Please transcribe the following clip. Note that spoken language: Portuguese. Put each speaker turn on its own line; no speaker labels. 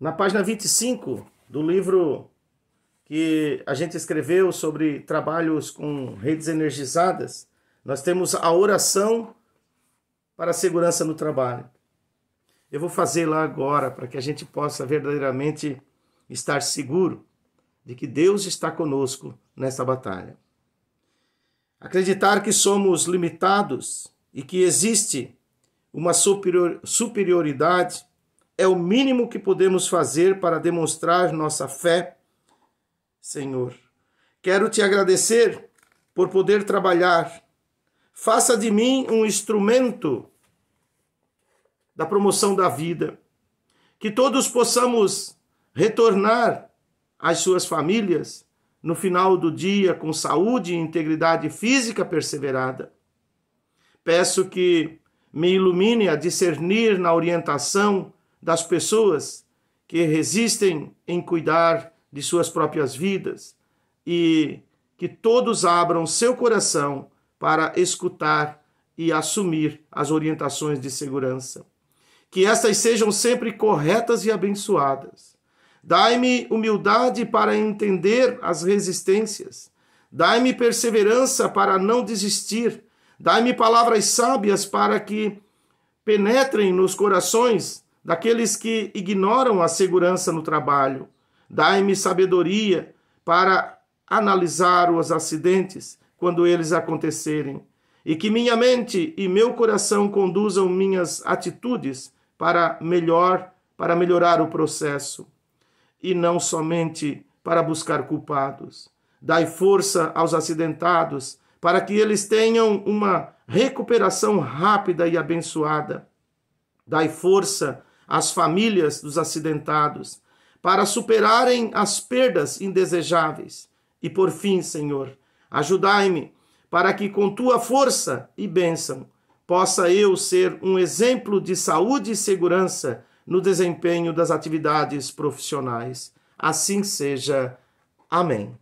Na página 25 do livro que a gente escreveu sobre trabalhos com redes energizadas, nós temos a oração para a segurança no trabalho. Eu vou fazer lá agora para que a gente possa verdadeiramente estar seguro de que Deus está conosco nessa batalha. Acreditar que somos limitados e que existe uma superioridade é o mínimo que podemos fazer para demonstrar nossa fé, Senhor. Quero te agradecer por poder trabalhar. Faça de mim um instrumento da promoção da vida. Que todos possamos retornar às suas famílias no final do dia com saúde e integridade física perseverada. Peço que me ilumine a discernir na orientação das pessoas que resistem em cuidar de suas próprias vidas e que todos abram seu coração para escutar e assumir as orientações de segurança. Que estas sejam sempre corretas e abençoadas. Dai-me humildade para entender as resistências. Dai-me perseverança para não desistir. Dai-me palavras sábias para que penetrem nos corações daqueles que ignoram a segurança no trabalho. Dai-me sabedoria para analisar os acidentes quando eles acontecerem, e que minha mente e meu coração conduzam minhas atitudes para melhor, para melhorar o processo, e não somente para buscar culpados. Dai força aos acidentados para que eles tenham uma recuperação rápida e abençoada. Dai força as famílias dos acidentados, para superarem as perdas indesejáveis. E por fim, Senhor, ajudai-me para que com tua força e bênção possa eu ser um exemplo de saúde e segurança no desempenho das atividades profissionais. Assim seja. Amém.